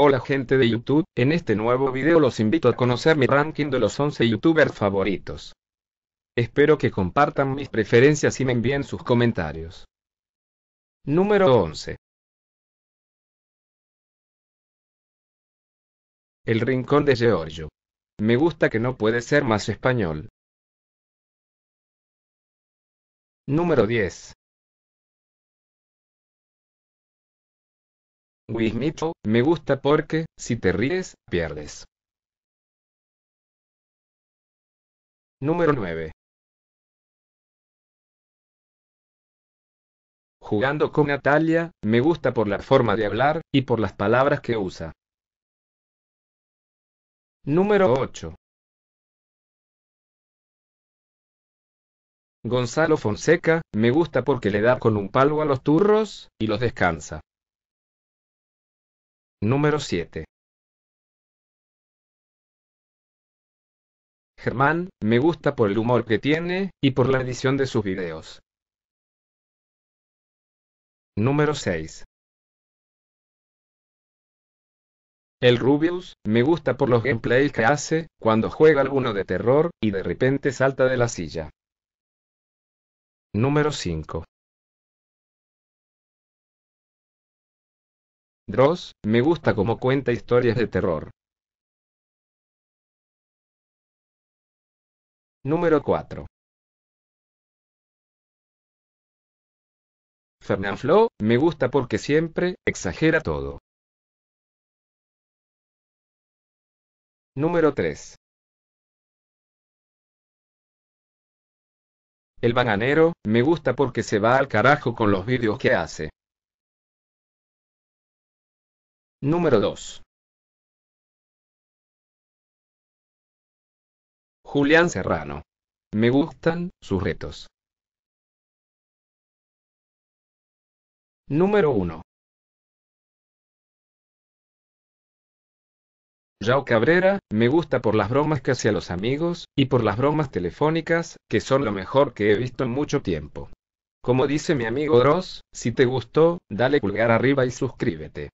Hola gente de YouTube, en este nuevo video los invito a conocer mi ranking de los 11 youtubers favoritos. Espero que compartan mis preferencias y me envíen sus comentarios. Número 11. El Rincón de Georgio. Me gusta que no puede ser más español. Número 10. Wismito, me gusta porque, si te ríes, pierdes. Número 9. Jugando con Natalia, me gusta por la forma de hablar, y por las palabras que usa. Número 8. Gonzalo Fonseca, me gusta porque le da con un palo a los turros, y los descansa. Número 7. Germán, me gusta por el humor que tiene, y por la edición de sus videos. Número 6. El Rubius, me gusta por los gameplays que hace, cuando juega alguno de terror, y de repente salta de la silla. Número 5. Dross, me gusta como cuenta historias de terror. Número 4. Fernanfloo, me gusta porque siempre exagera todo. Número 3. El bananero, me gusta porque se va al carajo con los vídeos que hace. Número 2. Julián Serrano. Me gustan sus retos. Número 1. Yao Cabrera, me gusta por las bromas que hace a los amigos, y por las bromas telefónicas, que son lo mejor que he visto en mucho tiempo. Como dice mi amigo Dross, si te gustó, dale colgar arriba y suscríbete.